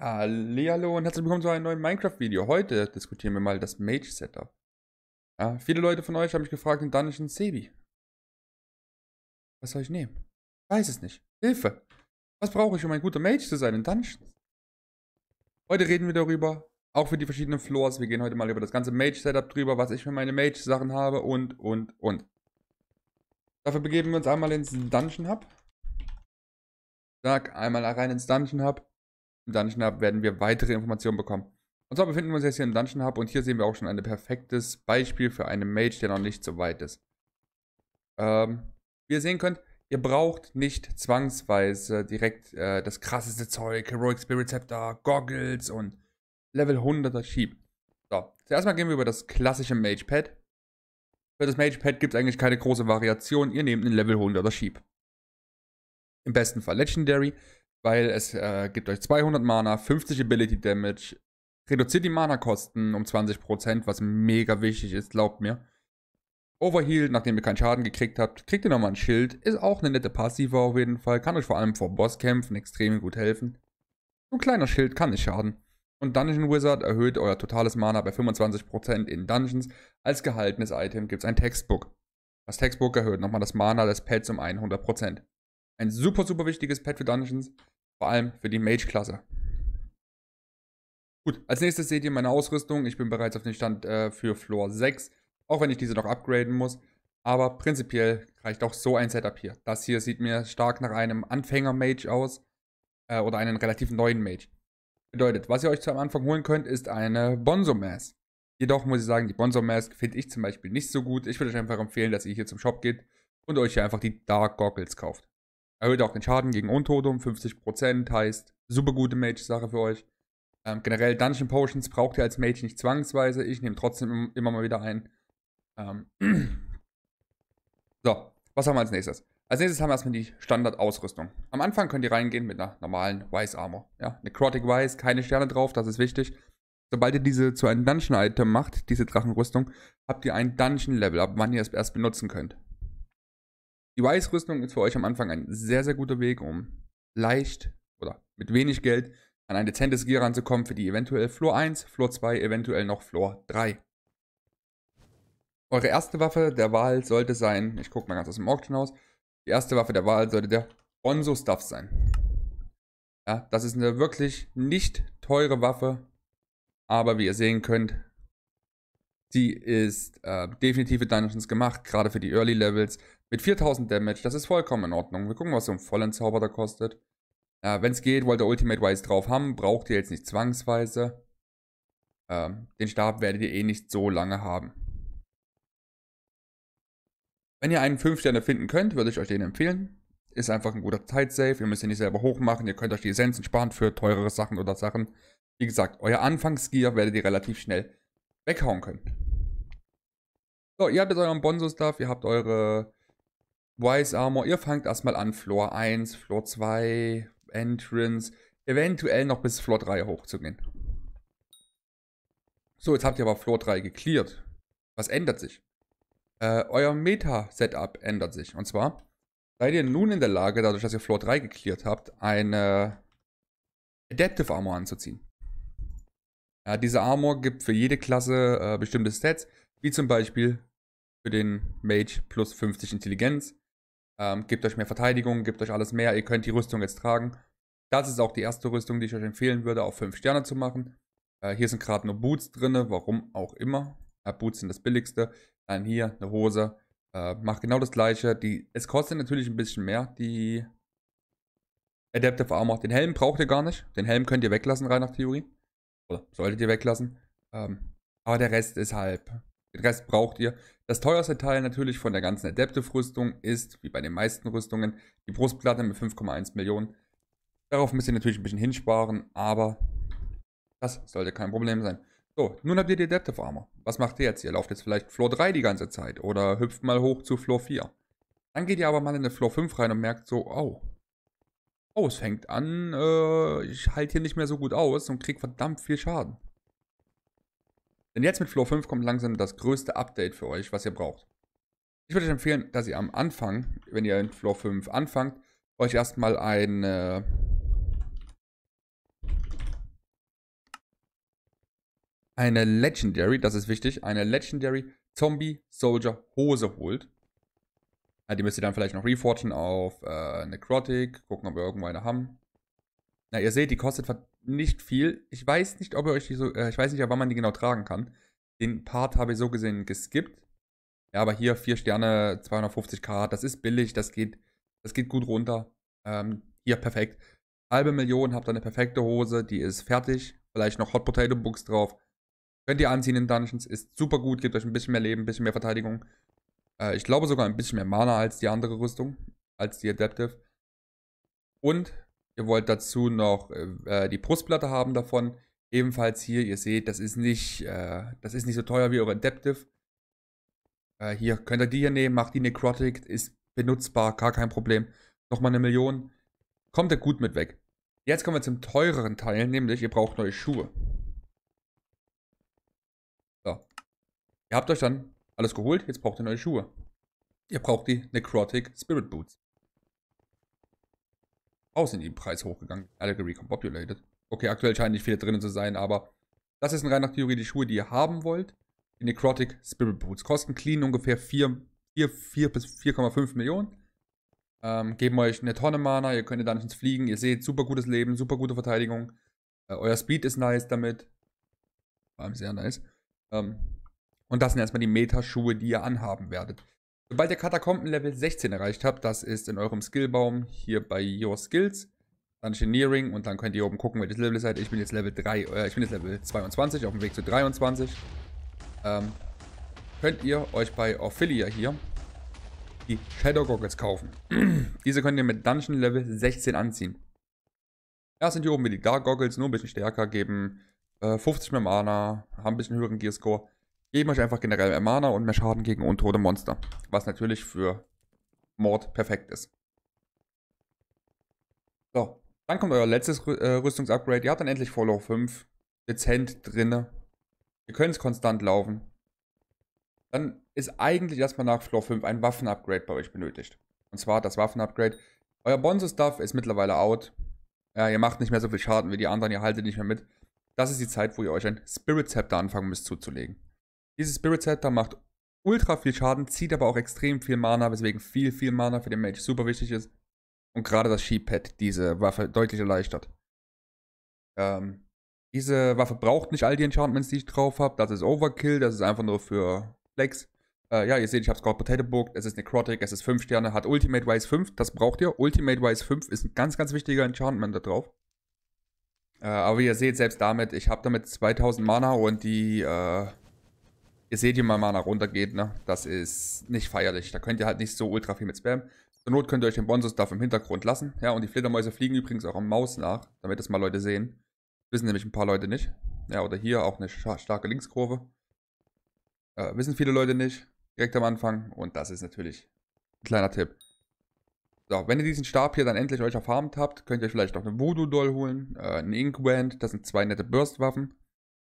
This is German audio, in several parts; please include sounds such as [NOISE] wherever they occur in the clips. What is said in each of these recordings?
Hallihallo und herzlich willkommen zu einem neuen Minecraft-Video. Heute diskutieren wir mal das Mage-Setup. Ja, viele Leute von euch haben mich gefragt, und Dungeon Sebi. Was soll ich nehmen? Ich Weiß es nicht. Hilfe! Was brauche ich, um ein guter Mage zu sein in Dungeons? Heute reden wir darüber, auch für die verschiedenen Floors. Wir gehen heute mal über das ganze Mage-Setup drüber, was ich für meine Mage-Sachen habe und, und, und. Dafür begeben wir uns einmal ins Dungeon Hub. Sag einmal rein ins Dungeon Hub im Dungeon Hub werden wir weitere Informationen bekommen. Und zwar befinden wir uns jetzt hier im Dungeon Hub und hier sehen wir auch schon ein perfektes Beispiel für einen Mage, der noch nicht so weit ist. Ähm, wie ihr sehen könnt, ihr braucht nicht zwangsweise direkt äh, das krasseste Zeug, Heroic Spirit Scepter, Goggles und Level 100er Sheep. So, zuerst mal gehen wir über das klassische Mage Pad. Für das Mage Pad gibt es eigentlich keine große Variation, ihr nehmt einen Level 100er Sheep. Im besten Fall Legendary, weil es äh, gibt euch 200 Mana, 50 Ability Damage, reduziert die Mana-Kosten um 20%, was mega wichtig ist, glaubt mir. Overheal, nachdem ihr keinen Schaden gekriegt habt, kriegt ihr nochmal ein Schild. Ist auch eine nette Passive auf jeden Fall. Kann euch vor allem vor Bosskämpfen extrem gut helfen. ein kleiner Schild kann nicht schaden. Und Dungeon Wizard erhöht euer totales Mana bei 25% in Dungeons. Als gehaltenes Item gibt es ein Textbook. Das Textbook erhöht nochmal das Mana des Pets um 100%. Ein super, super wichtiges Pet für Dungeons. Vor allem für die Mage-Klasse. Gut, als nächstes seht ihr meine Ausrüstung. Ich bin bereits auf dem Stand äh, für Floor 6, auch wenn ich diese noch upgraden muss. Aber prinzipiell reicht auch so ein Setup hier. Das hier sieht mir stark nach einem Anfänger-Mage aus äh, oder einen relativ neuen Mage. Bedeutet, was ihr euch zu am Anfang holen könnt, ist eine Bonzo-Mask. Jedoch muss ich sagen, die Bonzo Mask finde ich zum Beispiel nicht so gut. Ich würde euch einfach empfehlen, dass ihr hier zum Shop geht und euch hier einfach die Dark Goggles kauft. Erhöht auch den Schaden gegen Untotum, 50%, heißt super gute Mage-Sache für euch. Ähm, generell Dungeon Potions braucht ihr als Mage nicht zwangsweise. Ich nehme trotzdem immer mal wieder ein. Ähm. [CLEARS THROAT] So, was haben wir als nächstes? Als nächstes haben wir erstmal die Standardausrüstung. Am Anfang könnt ihr reingehen mit einer normalen Wise Armor. Ja, Necrotic Wise, keine Sterne drauf, das ist wichtig. Sobald ihr diese zu einem Dungeon-Item macht, diese Drachenrüstung, habt ihr ein Dungeon-Level, ab wann ihr es erst benutzen könnt. Die Wise-Rüstung ist für euch am Anfang ein sehr, sehr guter Weg, um leicht oder mit wenig Geld an ein dezentes Gear ranzukommen, für die eventuell Floor 1, Floor 2, eventuell noch Floor 3. Eure erste Waffe der Wahl sollte sein, ich gucke mal ganz aus dem Auction aus, die erste Waffe der Wahl sollte der Bonzo Stuff sein. Ja, das ist eine wirklich nicht teure Waffe, aber wie ihr sehen könnt, sie ist äh, definitiv für Dungeons gemacht, gerade für die Early Levels. Mit 4000 Damage, das ist vollkommen in Ordnung. Wir gucken, was so ein vollen Zauber da kostet. Äh, Wenn es geht, wollt ihr Ultimate Wise drauf haben. Braucht ihr jetzt nicht zwangsweise. Ähm, den Stab werdet ihr eh nicht so lange haben. Wenn ihr einen 5 Sterne finden könnt, würde ich euch den empfehlen. Ist einfach ein guter Zeitsave. Ihr müsst ihn nicht selber hochmachen. Ihr könnt euch die Essenzen sparen für teurere Sachen oder Sachen. Wie gesagt, euer Anfangsgear werdet ihr relativ schnell weghauen können. So, ihr habt jetzt euren Bonzo-Stuff, ihr habt eure Wise Armor, ihr fangt erstmal an, Floor 1, Floor 2, Entrance, eventuell noch bis Floor 3 hochzugehen. So, jetzt habt ihr aber Floor 3 gecleared. Was ändert sich? Äh, euer Meta-Setup ändert sich. Und zwar seid ihr nun in der Lage, dadurch, dass ihr Floor 3 gecleared habt, eine Adaptive Armor anzuziehen. Ja, diese Armor gibt für jede Klasse äh, bestimmte Stats, wie zum Beispiel für den Mage plus 50 Intelligenz, ähm, gebt euch mehr Verteidigung, gebt euch alles mehr, ihr könnt die Rüstung jetzt tragen. Das ist auch die erste Rüstung, die ich euch empfehlen würde, auf 5 Sterne zu machen. Äh, hier sind gerade nur Boots drin, warum auch immer. Äh, Boots sind das billigste. Dann hier eine Hose. Äh, macht genau das gleiche. Die, es kostet natürlich ein bisschen mehr, die Adaptive Armor. Den Helm braucht ihr gar nicht. Den Helm könnt ihr weglassen, rein nach Theorie. Oder solltet ihr weglassen. Ähm, aber der Rest ist halb. Den Rest braucht ihr. Das teuerste Teil natürlich von der ganzen Adaptive-Rüstung ist, wie bei den meisten Rüstungen, die Brustplatte mit 5,1 Millionen. Darauf müsst ihr natürlich ein bisschen hinsparen, aber das sollte kein Problem sein. So, nun habt ihr die Adaptive Armor. Was macht ihr jetzt? Ihr lauft jetzt vielleicht Floor 3 die ganze Zeit oder hüpft mal hoch zu Floor 4. Dann geht ihr aber mal in eine Floor 5 rein und merkt so, oh, oh, es fängt an, äh, ich halte hier nicht mehr so gut aus und krieg verdammt viel Schaden. Denn jetzt mit Flow 5 kommt langsam das größte Update für euch, was ihr braucht. Ich würde euch empfehlen, dass ihr am Anfang, wenn ihr in Flow 5 anfangt, euch erstmal ein... Äh, eine Legendary, das ist wichtig, eine Legendary Zombie Soldier Hose holt. die müsst ihr dann vielleicht noch reforgen auf äh, Necrotic, gucken, ob wir irgendwo eine haben. Na, ihr seht, die kostet nicht viel. Ich weiß nicht, ob ihr euch die so, äh, ich weiß nicht, wann man die genau tragen kann. Den Part habe ich so gesehen geskippt. Ja, aber hier 4 Sterne, 250 k das ist billig, das geht, das geht gut runter. Ähm, hier perfekt. Halbe Million, habt ihr eine perfekte Hose, die ist fertig. Vielleicht noch Hot Potato Books drauf. Könnt ihr anziehen in Dungeons, ist super gut, gibt euch ein bisschen mehr Leben, ein bisschen mehr Verteidigung. Äh, ich glaube sogar ein bisschen mehr Mana als die andere Rüstung, als die Adaptive. Und Ihr wollt dazu noch äh, äh, die Brustplatte haben davon. Ebenfalls hier, ihr seht, das ist nicht, äh, das ist nicht so teuer wie eure Adaptive. Äh, hier könnt ihr die hier nehmen, macht die Necrotic, ist benutzbar, gar kein Problem. Nochmal eine Million. Kommt ihr gut mit weg. Jetzt kommen wir zum teureren Teil, nämlich ihr braucht neue Schuhe. So. Ihr habt euch dann alles geholt, jetzt braucht ihr neue Schuhe. Ihr braucht die Necrotic Spirit Boots auch sind die Preise hochgegangen. Alle recompopulated. Okay, aktuell scheinen nicht viele drinnen zu sein, aber das ist eine rein nach Theorie die Schuhe, die ihr haben wollt. Die Necrotic Spirit Boots kosten clean ungefähr 4, 4, 4 bis 4,5 Millionen. Ähm, geben euch eine Tonne Mana, ihr könnt in Dungeons fliegen, ihr seht super gutes Leben, super gute Verteidigung. Äh, euer Speed ist nice damit. Vor allem sehr nice. Ähm, und das sind erstmal die Meta-Schuhe, die ihr anhaben werdet. Sobald ihr Katakomben Level 16 erreicht habt, das ist in eurem Skillbaum hier bei Your Skills, dann Engineering und dann könnt ihr oben gucken, welches Level ihr seid. Ich bin jetzt Level 3, äh, ich bin jetzt Level 22, auf dem Weg zu 23. Ähm, könnt ihr euch bei Ophelia hier die Shadow Goggles kaufen. [CLEARS THROAT] Diese könnt ihr mit Dungeon Level 16 anziehen. Erst sind hier oben die Dark Goggles, nur ein bisschen stärker, geben äh, 50 mehr Mana, haben ein bisschen höheren Gearscore geben euch einfach generell mehr Mana und mehr Schaden gegen untote Monster. Was natürlich für Mord perfekt ist. So, dann kommt euer letztes äh, Rüstungsupgrade. Ihr habt dann endlich Follow 5. Dezent drinne. Ihr könnt es konstant laufen. Dann ist eigentlich erstmal nach Floor 5 ein Waffenupgrade bei euch benötigt. Und zwar das Waffenupgrade. Euer Bonzo-Stuff ist mittlerweile out. Ja, ihr macht nicht mehr so viel Schaden wie die anderen, ihr haltet nicht mehr mit. Das ist die Zeit, wo ihr euch ein Spirit Scepter anfangen müsst zuzulegen. Dieses Spirit Setter macht ultra viel Schaden, zieht aber auch extrem viel Mana, weswegen viel, viel Mana für den Mage super wichtig ist. Und gerade das Sheep-Pad diese Waffe deutlich erleichtert. Ähm, diese Waffe braucht nicht all die Enchantments, die ich drauf habe. Das ist Overkill, das ist einfach nur für Flex. Äh, ja, ihr seht, ich habe es gerade Potato Booked. Es ist Necrotic, es ist 5 Sterne, hat Ultimate Wise 5, das braucht ihr. Ultimate Wise 5 ist ein ganz, ganz wichtiger Enchantment da drauf. Äh, aber wie ihr seht, selbst damit, ich habe damit 2000 Mana und die äh, Ihr seht, wie mein Mana runtergeht, ne? Das ist nicht feierlich. Da könnt ihr halt nicht so ultra viel mit spammen. Zur Not könnt ihr euch den Bonzo-Stuff im Hintergrund lassen. Ja, und die Fledermäuse fliegen übrigens auch am Maus nach, damit das mal Leute sehen. Wissen nämlich ein paar Leute nicht. Ja, oder hier auch eine starke Linkskurve. Äh, wissen viele Leute nicht, direkt am Anfang. Und das ist natürlich ein kleiner Tipp. So, wenn ihr diesen Stab hier dann endlich euch erfarmt habt, könnt ihr euch vielleicht auch eine Voodoo-Doll holen, äh, einen Inkwand, das sind zwei nette Burst-Waffen.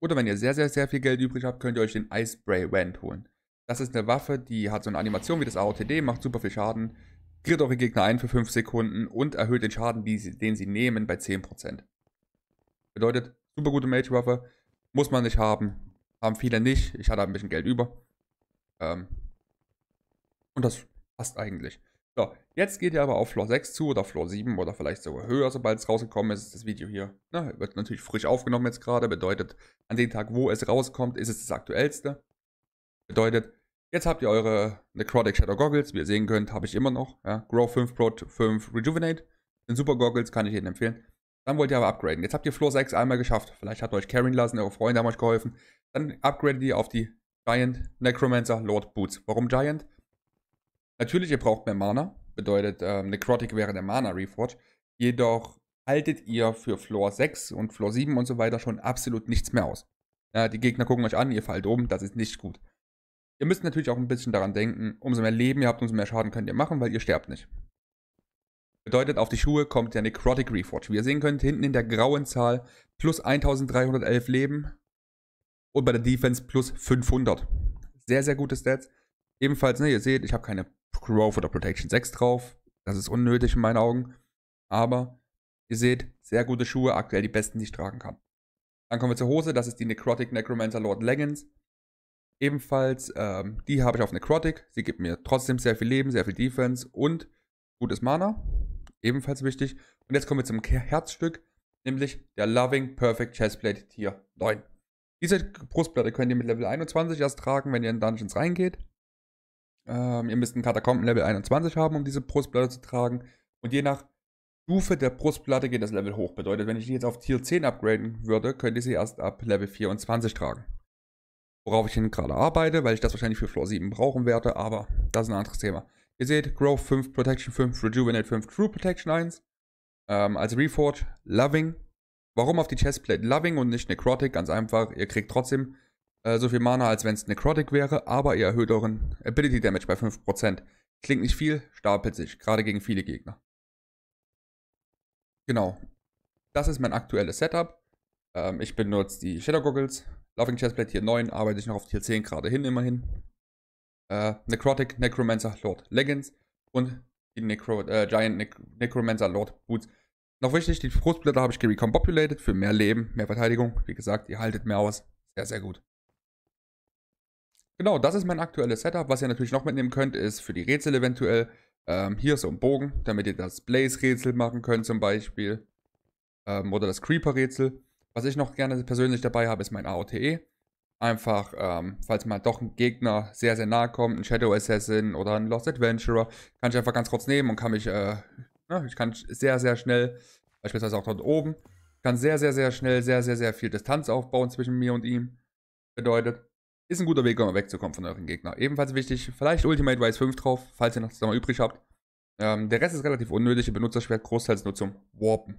Oder wenn ihr sehr, sehr, sehr viel Geld übrig habt, könnt ihr euch den Ice Spray Wand holen. Das ist eine Waffe, die hat so eine Animation wie das AOTD, macht super viel Schaden, griert eure Gegner ein für 5 Sekunden und erhöht den Schaden, sie, den sie nehmen, bei 10%. Bedeutet, super gute Mage-Waffe, muss man nicht haben, haben viele nicht, ich hatte ein bisschen Geld über. Ähm, und das passt eigentlich. So, jetzt geht ihr aber auf Floor 6 zu oder Floor 7 oder vielleicht sogar höher, sobald es rausgekommen ist. Das Video hier ne, wird natürlich frisch aufgenommen jetzt gerade. Bedeutet, an dem Tag, wo es rauskommt, ist es das aktuellste. Bedeutet, jetzt habt ihr eure Necrotic Shadow Goggles. Wie ihr sehen könnt, habe ich immer noch. Ja, Grow 5 Pro 5 Rejuvenate. Sind super Goggles, kann ich Ihnen empfehlen. Dann wollt ihr aber upgraden. Jetzt habt ihr Floor 6 einmal geschafft. Vielleicht hat euch carryen lassen, eure Freunde haben euch geholfen. Dann upgradet ihr auf die Giant Necromancer Lord Boots. Warum Giant? Natürlich, ihr braucht mehr Mana, bedeutet äh, Necrotic wäre der Mana Reforge. Jedoch haltet ihr für Floor 6 und Floor 7 und so weiter schon absolut nichts mehr aus. Ja, die Gegner gucken euch an, ihr fallt um, das ist nicht gut. Ihr müsst natürlich auch ein bisschen daran denken, umso mehr Leben ihr habt, umso mehr Schaden könnt ihr machen, weil ihr sterbt nicht. Bedeutet, auf die Schuhe kommt der Necrotic Reforge. Wie ihr sehen könnt, hinten in der grauen Zahl plus 1311 Leben und bei der Defense plus 500. Sehr, sehr gute Stats. Ebenfalls, ne, ihr seht, ich habe keine Growth oder Protection 6 drauf. Das ist unnötig in meinen Augen. Aber ihr seht, sehr gute Schuhe, aktuell die besten, die ich tragen kann. Dann kommen wir zur Hose, das ist die Necrotic Necromancer Lord Leggings. Ebenfalls, ähm, die habe ich auf Necrotic. Sie gibt mir trotzdem sehr viel Leben, sehr viel Defense und gutes Mana. Ebenfalls wichtig. Und jetzt kommen wir zum Herzstück, nämlich der Loving Perfect Chestplate Tier 9. Diese Brustplatte könnt ihr mit Level 21 erst tragen, wenn ihr in Dungeons reingeht. Ähm, ihr müsst ein Katakomben Level 21 haben, um diese Brustplatte zu tragen. Und je nach Stufe der Brustplatte geht das Level hoch. Bedeutet, wenn ich die jetzt auf Tier 10 upgraden würde, könnte ich sie erst ab Level 24 tragen. Worauf ich hin gerade arbeite, weil ich das wahrscheinlich für Floor 7 brauchen werde, aber das ist ein anderes Thema. Ihr seht, Growth 5, Protection 5, Rejuvenate 5, True Protection 1. Ähm, als Reforge, Loving. Warum auf die Chestplate Loving und nicht Necrotic? Ganz einfach, ihr kriegt trotzdem äh, so viel Mana, als wenn es Necrotic wäre, aber ihr erhöht euren Ability Damage bei 5%. Klingt nicht viel, stapelt sich, gerade gegen viele Gegner. Genau. Das ist mein aktuelles Setup. Ähm, ich benutze die Shadow Goggles, Loving Chestplate Tier 9, arbeite ich noch auf Tier 10 gerade hin immerhin. Äh, Necrotic, Necromancer, Lord Leggings und die Necro, äh, Giant Nec Necromancer Lord Boots. Noch wichtig, die Frostblätter habe ich gerecompopulated für mehr Leben, mehr Verteidigung. Wie gesagt, ihr haltet mehr aus. Sehr, sehr gut. Genau, das ist mein aktuelles Setup. Was ihr natürlich noch mitnehmen könnt, ist für die Rätsel eventuell. Ähm, hier so ein Bogen, damit ihr das Blaze-Rätsel machen könnt zum Beispiel. Ähm, oder das Creeper-Rätsel. Was ich noch gerne persönlich dabei habe, ist mein AOTE. Einfach, ähm, falls mal doch ein Gegner sehr, sehr nahe kommt, ein Shadow Assassin oder ein Lost Adventurer, kann ich einfach ganz kurz nehmen und kann mich, äh, na, ne, ich kann sehr, sehr schnell, beispielsweise auch dort oben, kann sehr, sehr, sehr schnell, sehr, sehr, sehr viel Distanz aufbauen zwischen mir und ihm. Bedeutet, ist ein guter Weg, um wegzukommen von euren Gegner. Ebenfalls wichtig, vielleicht Ultimate Rise 5 drauf, falls ihr noch zusammen übrig habt. Ähm, der Rest ist relativ unnötig, ihr benutzt das Schwert großteils nur zum Warpen.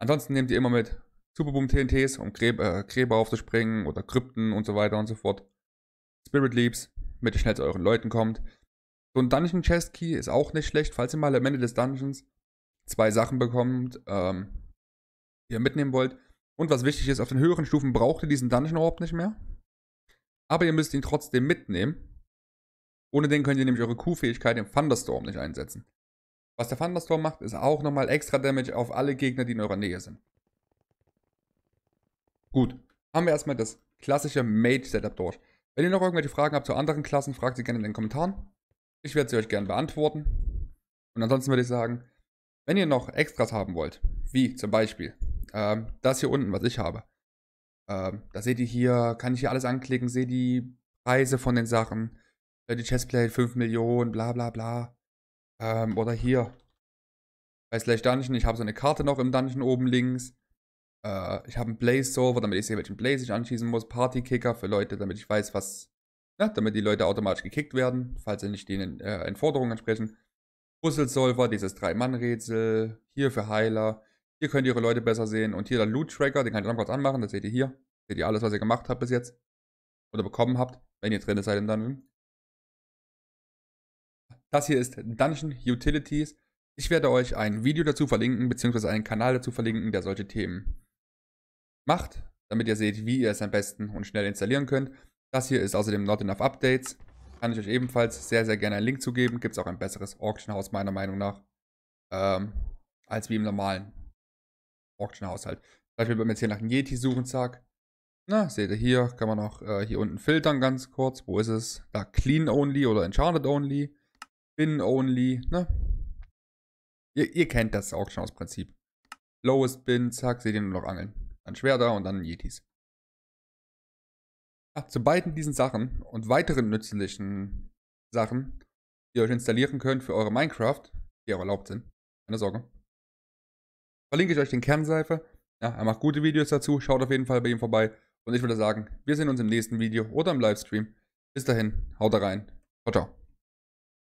Ansonsten nehmt ihr immer mit Superboom TNTs, um Gräb, äh, Gräber aufzuspringen oder Krypten und so weiter und so fort. Spirit Leaps, damit ihr schnell zu euren Leuten kommt. So ein Dungeon Chest Key ist auch nicht schlecht, falls ihr mal am Ende des Dungeons zwei Sachen bekommt, ähm, die ihr mitnehmen wollt. Und was wichtig ist, auf den höheren Stufen braucht ihr diesen Dungeon Orb nicht mehr. Aber ihr müsst ihn trotzdem mitnehmen. Ohne den könnt ihr nämlich eure Q-Fähigkeit im Thunderstorm nicht einsetzen. Was der Thunderstorm macht, ist auch nochmal extra Damage auf alle Gegner, die in eurer Nähe sind. Gut, haben wir erstmal das klassische Mage-Setup durch. Wenn ihr noch irgendwelche Fragen habt zu anderen Klassen, fragt sie gerne in den Kommentaren. Ich werde sie euch gerne beantworten. Und ansonsten würde ich sagen, wenn ihr noch Extras haben wollt, wie zum Beispiel ähm, das hier unten, was ich habe, ähm, da seht ihr hier, kann ich hier alles anklicken, seht die Preise von den Sachen. Die Chestplate 5 Millionen, bla bla bla. Ähm, oder hier. Bei Slash Dungeon, ich habe so eine Karte noch im Dungeon oben links. Äh, ich habe einen Blaze Server, damit ich sehe, welchen Blaze ich anschießen muss. Party Kicker für Leute, damit ich weiß, was. Na, ne, damit die Leute automatisch gekickt werden, falls sie nicht den äh, Anforderungen entsprechen. Puzzle-Solver, dieses Drei-Mann-Rätsel. Hier für Heiler. Hier könnt ihr eure Leute besser sehen. Und hier der Loot-Tracker, den kann ich auch noch kurz anmachen. Das seht ihr hier. Seht ihr alles, was ihr gemacht habt bis jetzt. Oder bekommen habt, wenn ihr drin seid im Dungeon. Das hier ist Dungeon Utilities. Ich werde euch ein Video dazu verlinken, beziehungsweise einen Kanal dazu verlinken, der solche Themen macht, damit ihr seht, wie ihr es am besten und schnell installieren könnt. Das hier ist außerdem Not Enough Updates. Kann ich euch ebenfalls sehr, sehr gerne einen Link zugeben. Gibt es auch ein besseres Auction House meiner Meinung nach, ähm, als wie im normalen Auction-Haushalt. Zum Beispiel, wenn wir jetzt hier nach einem Yeti suchen, zack. Na, seht ihr hier, kann man noch äh, hier unten filtern ganz kurz. Wo ist es? Da Clean Only oder Enchanted Only. Bin Only, ne? Ihr, ihr kennt das Auction-Haus-Prinzip. Lowest Bin, zack, seht ihr nur noch Angeln. Dann Schwerter und dann Yetis. Ach, zu beiden diesen Sachen und weiteren nützlichen Sachen, die ihr euch installieren könnt für eure Minecraft, die auch erlaubt sind. Keine Sorge verlinke ich euch den Kernseife. Ja, er macht gute Videos dazu, schaut auf jeden Fall bei ihm vorbei. Und ich würde sagen, wir sehen uns im nächsten Video oder im Livestream. Bis dahin, haut rein. Ciao, ciao.